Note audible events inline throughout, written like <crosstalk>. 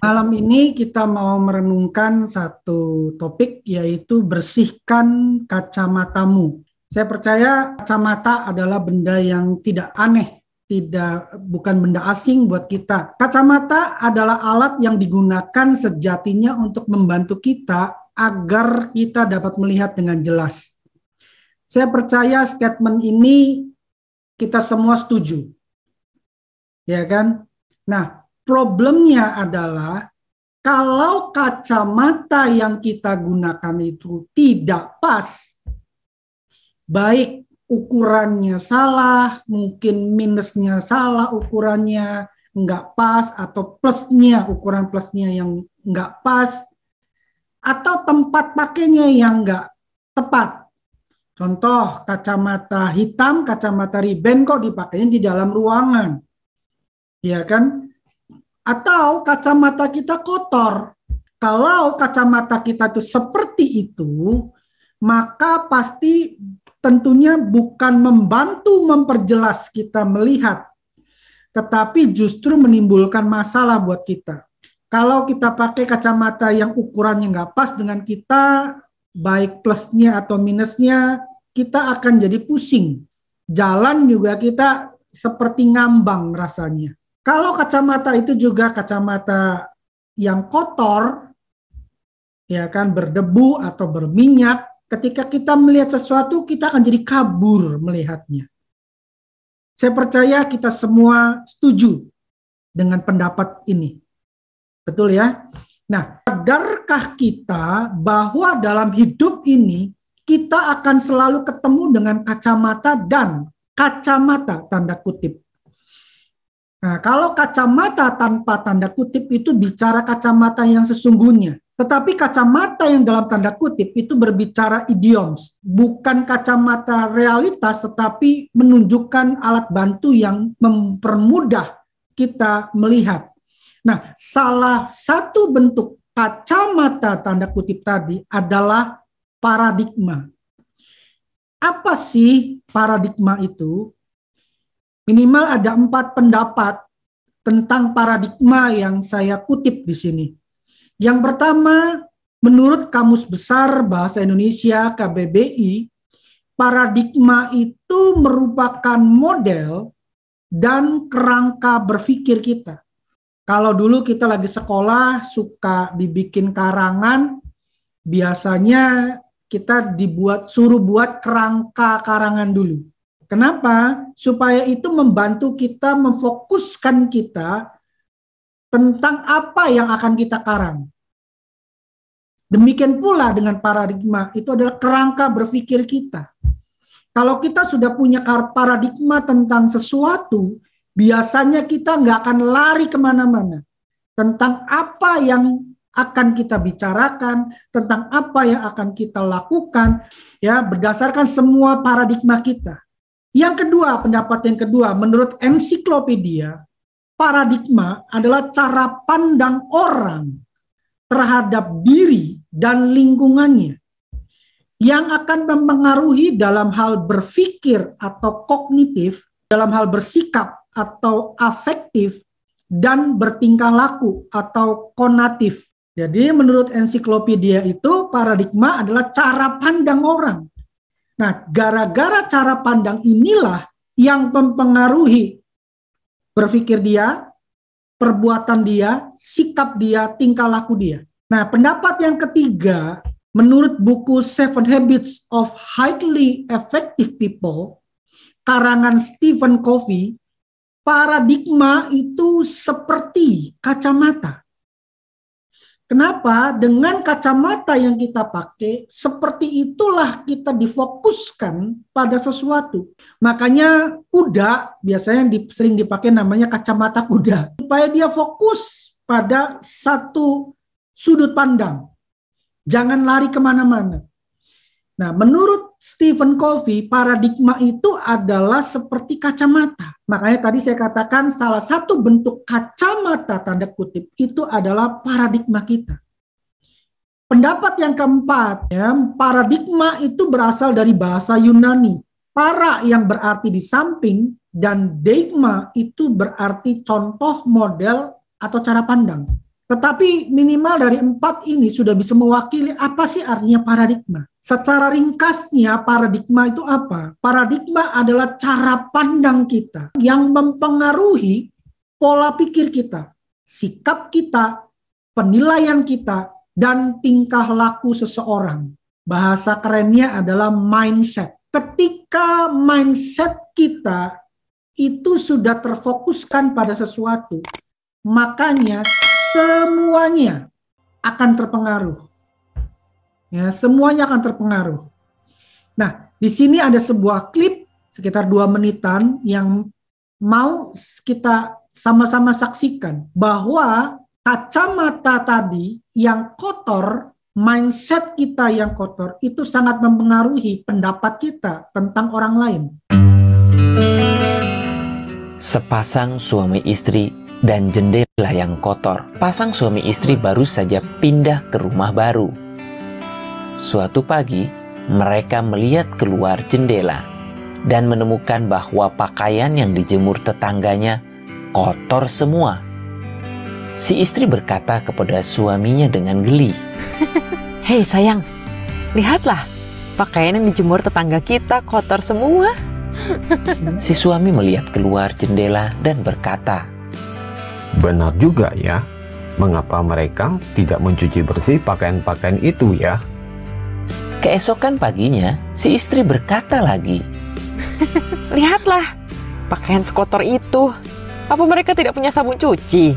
Malam ini kita mau merenungkan satu topik yaitu bersihkan kacamatamu. Saya percaya kacamata adalah benda yang tidak aneh, tidak bukan benda asing buat kita. Kacamata adalah alat yang digunakan sejatinya untuk membantu kita agar kita dapat melihat dengan jelas. Saya percaya statement ini kita semua setuju. Ya kan? Nah, Problemnya adalah kalau kacamata yang kita gunakan itu tidak pas, baik ukurannya salah, mungkin minusnya salah ukurannya, nggak pas, atau plusnya, ukuran plusnya yang nggak pas, atau tempat pakainya yang nggak tepat. Contoh, kacamata hitam, kacamata riben kok dipakainya di dalam ruangan. Ya kan? atau kacamata kita kotor. Kalau kacamata kita itu seperti itu, maka pasti tentunya bukan membantu memperjelas kita melihat, tetapi justru menimbulkan masalah buat kita. Kalau kita pakai kacamata yang ukurannya nggak pas dengan kita, baik plusnya atau minusnya, kita akan jadi pusing. Jalan juga kita seperti ngambang rasanya. Kalau kacamata itu juga kacamata yang kotor, ya kan berdebu atau berminyak, ketika kita melihat sesuatu kita akan jadi kabur melihatnya. Saya percaya kita semua setuju dengan pendapat ini. Betul ya? Nah, sadarkah kita bahwa dalam hidup ini kita akan selalu ketemu dengan kacamata dan kacamata tanda kutip Nah, kalau kacamata tanpa tanda kutip itu bicara kacamata yang sesungguhnya. Tetapi kacamata yang dalam tanda kutip itu berbicara idioms, bukan kacamata realitas tetapi menunjukkan alat bantu yang mempermudah kita melihat. Nah, salah satu bentuk kacamata tanda kutip tadi adalah paradigma. Apa sih paradigma itu? Minimal ada empat pendapat tentang paradigma yang saya kutip di sini. Yang pertama, menurut Kamus Besar Bahasa Indonesia KBBI, paradigma itu merupakan model dan kerangka berpikir kita. Kalau dulu kita lagi sekolah suka dibikin karangan, biasanya kita dibuat suruh buat kerangka karangan dulu. Kenapa? Supaya itu membantu kita memfokuskan kita tentang apa yang akan kita karang. Demikian pula dengan paradigma, itu adalah kerangka berpikir kita. Kalau kita sudah punya paradigma tentang sesuatu, biasanya kita nggak akan lari kemana-mana. Tentang apa yang akan kita bicarakan, tentang apa yang akan kita lakukan, ya berdasarkan semua paradigma kita. Yang kedua, pendapat yang kedua, menurut ensiklopedia, paradigma adalah cara pandang orang terhadap diri dan lingkungannya yang akan mempengaruhi dalam hal berpikir atau kognitif, dalam hal bersikap atau afektif, dan bertingkah laku atau konatif. Jadi menurut ensiklopedia itu paradigma adalah cara pandang orang Nah, gara-gara cara pandang inilah yang mempengaruhi berpikir dia, perbuatan dia, sikap dia, tingkah laku dia. Nah, pendapat yang ketiga menurut buku Seven Habits of Highly Effective People karangan Stephen Covey, paradigma itu seperti kacamata. Kenapa? Dengan kacamata yang kita pakai, seperti itulah kita difokuskan pada sesuatu. Makanya kuda biasanya di, sering dipakai namanya kacamata kuda. Supaya dia fokus pada satu sudut pandang. Jangan lari kemana-mana. Nah, menurut Stephen Covey, paradigma itu adalah seperti kacamata. Makanya tadi saya katakan salah satu bentuk kacamata tanda kutip itu adalah paradigma kita. Pendapat yang keempat, ya, paradigma itu berasal dari bahasa Yunani. Para yang berarti di samping dan deigma itu berarti contoh, model, atau cara pandang. Tetapi minimal dari empat ini sudah bisa mewakili apa sih artinya paradigma. Secara ringkasnya paradigma itu apa? Paradigma adalah cara pandang kita yang mempengaruhi pola pikir kita, sikap kita, penilaian kita, dan tingkah laku seseorang. Bahasa kerennya adalah mindset. Ketika mindset kita itu sudah terfokuskan pada sesuatu, makanya semuanya akan terpengaruh. Ya, semuanya akan terpengaruh. Nah, di sini ada sebuah klip sekitar dua menitan yang mau kita sama-sama saksikan bahwa kacamata tadi yang kotor, mindset kita yang kotor itu sangat mempengaruhi pendapat kita tentang orang lain. Sepasang suami istri dan jendela yang kotor. Pasang suami istri baru saja pindah ke rumah baru Suatu pagi, mereka melihat keluar jendela dan menemukan bahwa pakaian yang dijemur tetangganya kotor semua. Si istri berkata kepada suaminya dengan geli, <laughs> "Hei sayang, lihatlah, pakaian yang dijemur tetangga kita kotor semua." <laughs> si suami melihat keluar jendela dan berkata, "Benar juga ya, mengapa mereka tidak mencuci bersih pakaian-pakaian itu ya?" Keesokan paginya, si istri berkata lagi, <laughs> Lihatlah, pakaian sekotor itu. Apa mereka tidak punya sabun cuci?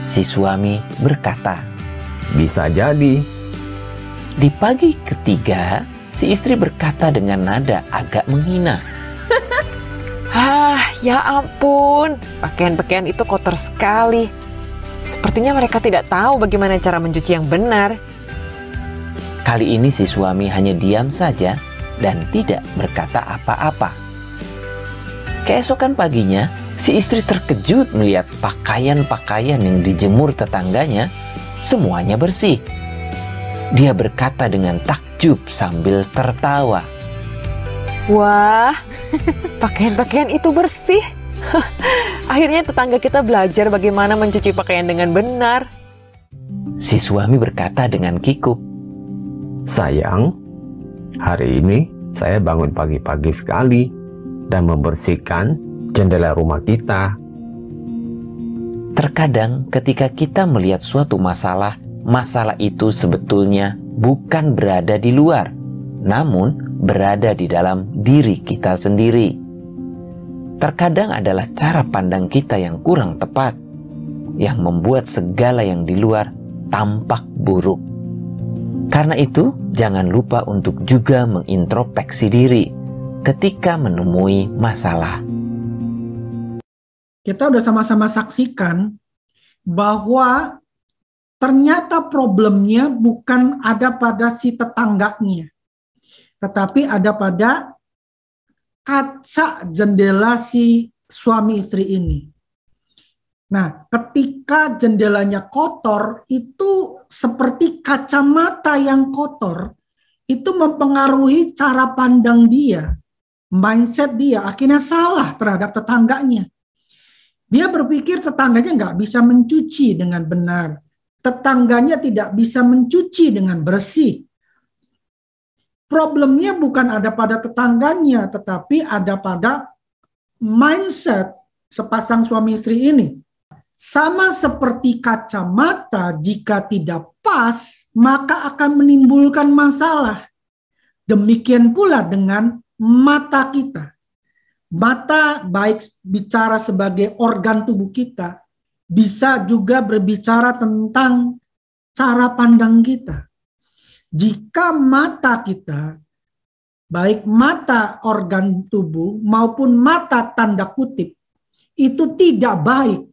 Si suami berkata, Bisa jadi. Di pagi ketiga, si istri berkata dengan nada agak menghina. Hah, <laughs> ya ampun. Pakaian-pakaian itu kotor sekali. Sepertinya mereka tidak tahu bagaimana cara mencuci yang benar. Kali ini si suami hanya diam saja dan tidak berkata apa-apa. Keesokan paginya, si istri terkejut melihat pakaian-pakaian yang dijemur tetangganya semuanya bersih. Dia berkata dengan takjub sambil tertawa. Wah, <laughs> pakaian-pakaian itu bersih. <laughs> Akhirnya tetangga kita belajar bagaimana mencuci pakaian dengan benar. Si suami berkata dengan kikuk. Sayang, hari ini saya bangun pagi-pagi sekali dan membersihkan jendela rumah kita. Terkadang ketika kita melihat suatu masalah, masalah itu sebetulnya bukan berada di luar, namun berada di dalam diri kita sendiri. Terkadang adalah cara pandang kita yang kurang tepat, yang membuat segala yang di luar tampak buruk. Karena itu, jangan lupa untuk juga mengintrospeksi diri ketika menemui masalah. Kita udah sama-sama saksikan bahwa ternyata problemnya bukan ada pada si tetangganya, tetapi ada pada kaca jendela si suami istri ini. Nah, ketika jendelanya kotor, itu seperti kacamata yang kotor, itu mempengaruhi cara pandang dia, mindset dia, akhirnya salah terhadap tetangganya. Dia berpikir tetangganya nggak bisa mencuci dengan benar, tetangganya tidak bisa mencuci dengan bersih. Problemnya bukan ada pada tetangganya, tetapi ada pada mindset sepasang suami istri ini sama seperti kacamata, jika tidak pas, maka akan menimbulkan masalah. Demikian pula dengan mata kita. Mata baik bicara sebagai organ tubuh kita, bisa juga berbicara tentang cara pandang kita. Jika mata kita, baik mata organ tubuh maupun mata tanda kutip, itu tidak baik,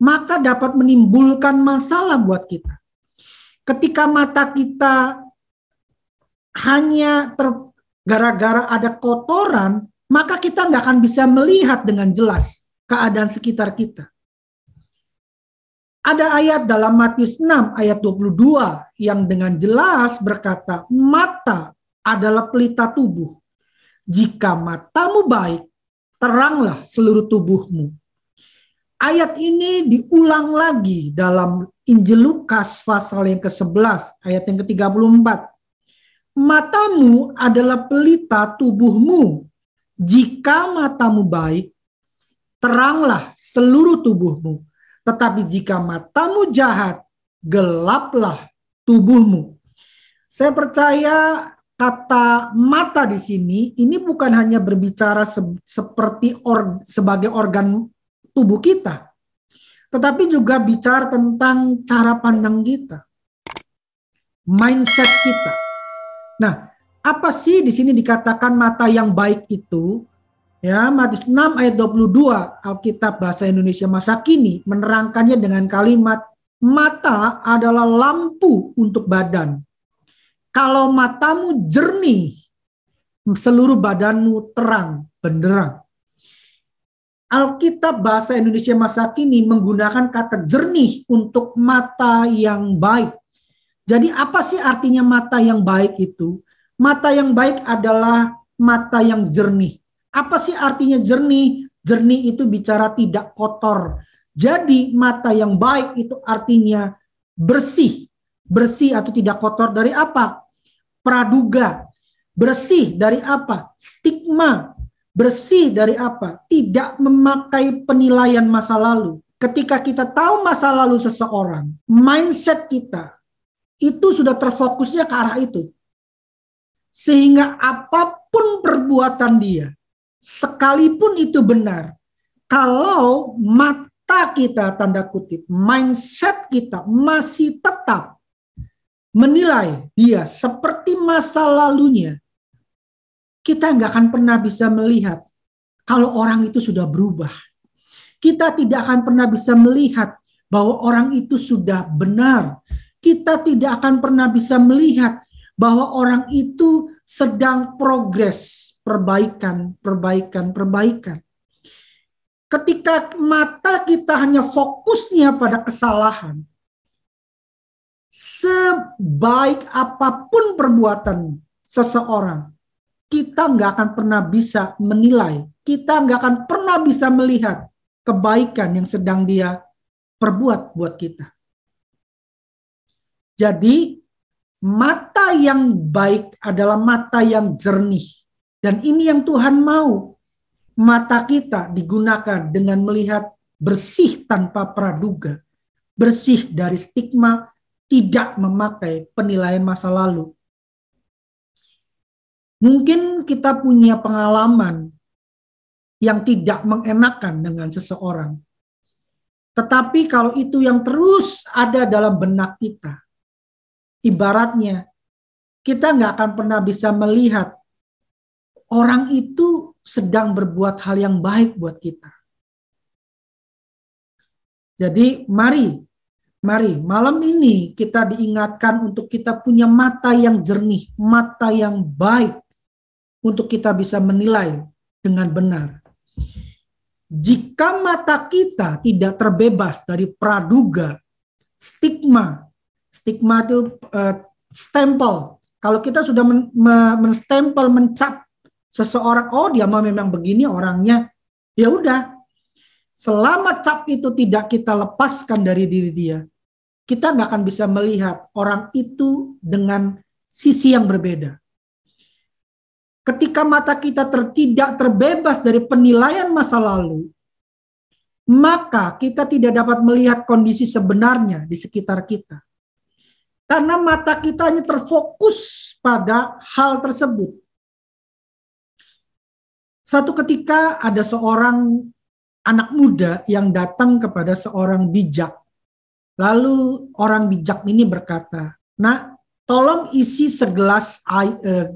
maka dapat menimbulkan masalah buat kita. Ketika mata kita hanya tergara gara-gara ada kotoran, maka kita nggak akan bisa melihat dengan jelas keadaan sekitar kita. Ada ayat dalam Matius 6 ayat 22 yang dengan jelas berkata, mata adalah pelita tubuh. Jika matamu baik, teranglah seluruh tubuhmu. Ayat ini diulang lagi dalam Injil Lukas pasal yang ke-11 ayat yang ke-34. Matamu adalah pelita tubuhmu. Jika matamu baik, teranglah seluruh tubuhmu. Tetapi jika matamu jahat, gelaplah tubuhmu. Saya percaya kata mata di sini ini bukan hanya berbicara se seperti or sebagai organ tubuh kita, tetapi juga bicara tentang cara pandang kita, mindset kita. Nah, apa sih di sini dikatakan mata yang baik itu? Ya, Matius 6 ayat 22 Alkitab bahasa Indonesia masa kini menerangkannya dengan kalimat mata adalah lampu untuk badan. Kalau matamu jernih, seluruh badanmu terang benderang. Alkitab bahasa Indonesia masa kini menggunakan kata jernih untuk mata yang baik. Jadi apa sih artinya mata yang baik itu? Mata yang baik adalah mata yang jernih. Apa sih artinya jernih? Jernih itu bicara tidak kotor. Jadi mata yang baik itu artinya bersih. Bersih atau tidak kotor dari apa? Praduga. Bersih dari apa? Stigma Bersih dari apa? Tidak memakai penilaian masa lalu. Ketika kita tahu masa lalu seseorang, mindset kita itu sudah terfokusnya ke arah itu. Sehingga apapun perbuatan dia, sekalipun itu benar, kalau mata kita, tanda kutip, mindset kita masih tetap menilai dia seperti masa lalunya, kita nggak akan pernah bisa melihat kalau orang itu sudah berubah. Kita tidak akan pernah bisa melihat bahwa orang itu sudah benar. Kita tidak akan pernah bisa melihat bahwa orang itu sedang progres, perbaikan, perbaikan, perbaikan. Ketika mata kita hanya fokusnya pada kesalahan, sebaik apapun perbuatan seseorang, kita nggak akan pernah bisa menilai, kita nggak akan pernah bisa melihat kebaikan yang sedang dia perbuat buat kita. Jadi mata yang baik adalah mata yang jernih. Dan ini yang Tuhan mau. Mata kita digunakan dengan melihat bersih tanpa praduga. Bersih dari stigma, tidak memakai penilaian masa lalu. Mungkin kita punya pengalaman yang tidak mengenakan dengan seseorang. Tetapi kalau itu yang terus ada dalam benak kita, ibaratnya kita nggak akan pernah bisa melihat orang itu sedang berbuat hal yang baik buat kita. Jadi mari, mari malam ini kita diingatkan untuk kita punya mata yang jernih, mata yang baik untuk kita bisa menilai dengan benar. Jika mata kita tidak terbebas dari praduga, stigma, stigma itu uh, stempel. Kalau kita sudah men, mencap seseorang, oh dia mah memang begini orangnya, ya udah. Selama cap itu tidak kita lepaskan dari diri dia, kita nggak akan bisa melihat orang itu dengan sisi yang berbeda ketika mata kita tidak terbebas dari penilaian masa lalu, maka kita tidak dapat melihat kondisi sebenarnya di sekitar kita. Karena mata kita hanya terfokus pada hal tersebut. Satu ketika ada seorang anak muda yang datang kepada seorang bijak. Lalu orang bijak ini berkata, "Nak, tolong isi segelas air, eh,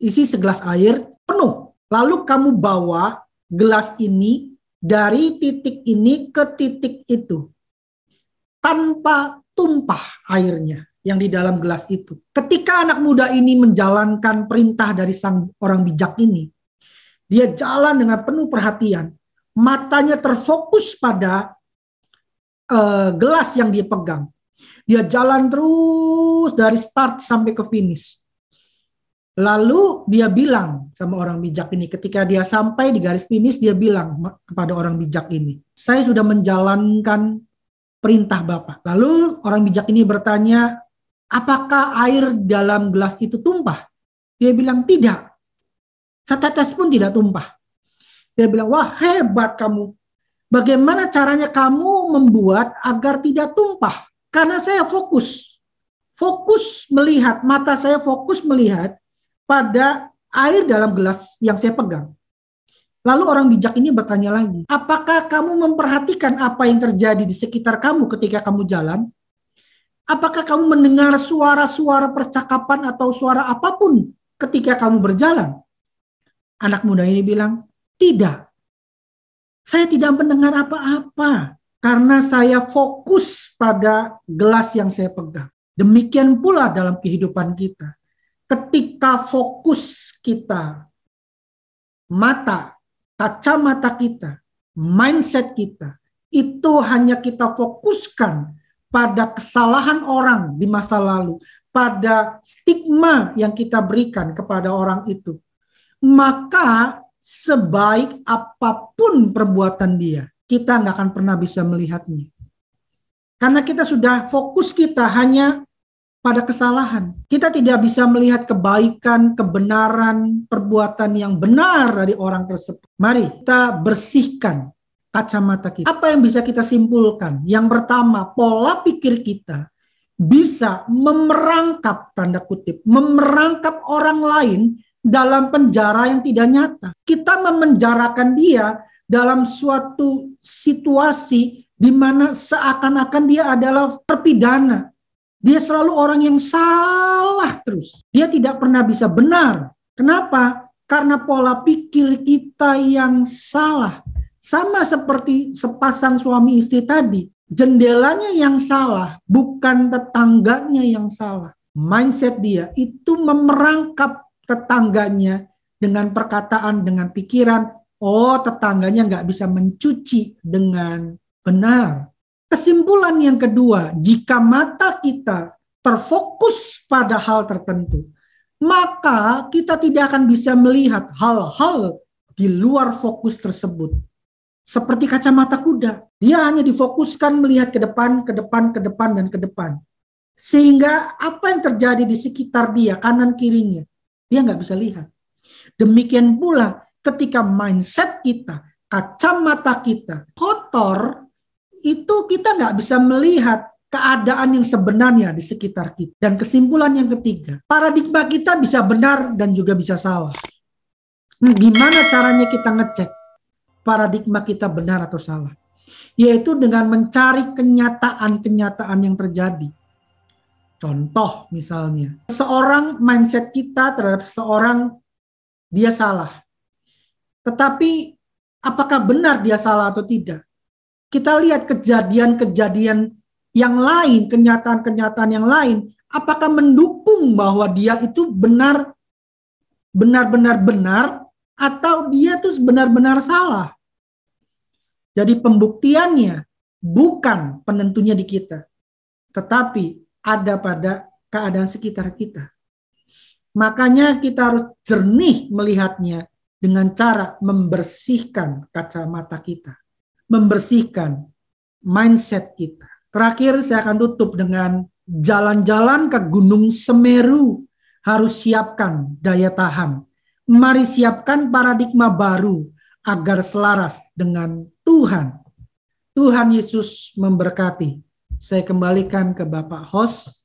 isi segelas air penuh. Lalu kamu bawa gelas ini dari titik ini ke titik itu tanpa tumpah airnya yang di dalam gelas itu. Ketika anak muda ini menjalankan perintah dari sang orang bijak ini, dia jalan dengan penuh perhatian, matanya terfokus pada uh, gelas yang dia pegang. Dia jalan terus dari start sampai ke finish. Lalu dia bilang sama orang bijak ini, ketika dia sampai di garis finish, dia bilang kepada orang bijak ini, saya sudah menjalankan perintah Bapak. Lalu orang bijak ini bertanya, apakah air dalam gelas itu tumpah? Dia bilang, tidak. Setetes pun tidak tumpah. Dia bilang, wah hebat kamu. Bagaimana caranya kamu membuat agar tidak tumpah? Karena saya fokus fokus melihat, mata saya fokus melihat pada air dalam gelas yang saya pegang. Lalu orang bijak ini bertanya lagi, apakah kamu memperhatikan apa yang terjadi di sekitar kamu ketika kamu jalan? Apakah kamu mendengar suara-suara percakapan atau suara apapun ketika kamu berjalan? Anak muda ini bilang, tidak. Saya tidak mendengar apa-apa karena saya fokus pada gelas yang saya pegang. Demikian pula dalam kehidupan kita ketika fokus kita, mata, kacamata kita, mindset kita, itu hanya kita fokuskan pada kesalahan orang di masa lalu, pada stigma yang kita berikan kepada orang itu, maka sebaik apapun perbuatan dia, kita nggak akan pernah bisa melihatnya. Karena kita sudah fokus kita hanya pada kesalahan. Kita tidak bisa melihat kebaikan, kebenaran, perbuatan yang benar dari orang tersebut. Mari kita bersihkan kacamata kita. Apa yang bisa kita simpulkan? Yang pertama, pola pikir kita bisa memerangkap tanda kutip, memerangkap orang lain dalam penjara yang tidak nyata. Kita memenjarakan dia dalam suatu situasi di mana seakan-akan dia adalah terpidana dia selalu orang yang salah terus. Dia tidak pernah bisa benar. Kenapa? Karena pola pikir kita yang salah. Sama seperti sepasang suami istri tadi. Jendelanya yang salah, bukan tetangganya yang salah. Mindset dia itu memerangkap tetangganya dengan perkataan, dengan pikiran. Oh, tetangganya nggak bisa mencuci dengan benar. Kesimpulan yang kedua, jika mata kita terfokus pada hal tertentu, maka kita tidak akan bisa melihat hal-hal di luar fokus tersebut. Seperti kacamata kuda, dia hanya difokuskan melihat ke depan, ke depan, ke depan, dan ke depan. Sehingga apa yang terjadi di sekitar dia, kanan kirinya, dia nggak bisa lihat. Demikian pula ketika mindset kita, kacamata kita kotor, itu kita nggak bisa melihat keadaan yang sebenarnya di sekitar kita. Dan kesimpulan yang ketiga, paradigma kita bisa benar dan juga bisa salah. Nah, gimana caranya kita ngecek paradigma kita benar atau salah? Yaitu dengan mencari kenyataan-kenyataan yang terjadi. Contoh misalnya, seorang mindset kita terhadap seseorang, dia salah. Tetapi apakah benar dia salah atau tidak? kita lihat kejadian-kejadian yang lain, kenyataan-kenyataan yang lain, apakah mendukung bahwa dia itu benar benar-benar benar atau dia tuh benar-benar salah. Jadi pembuktiannya bukan penentunya di kita, tetapi ada pada keadaan sekitar kita. Makanya kita harus jernih melihatnya dengan cara membersihkan kacamata kita membersihkan mindset kita. Terakhir saya akan tutup dengan jalan-jalan ke Gunung Semeru harus siapkan daya tahan. Mari siapkan paradigma baru agar selaras dengan Tuhan. Tuhan Yesus memberkati. Saya kembalikan ke Bapak host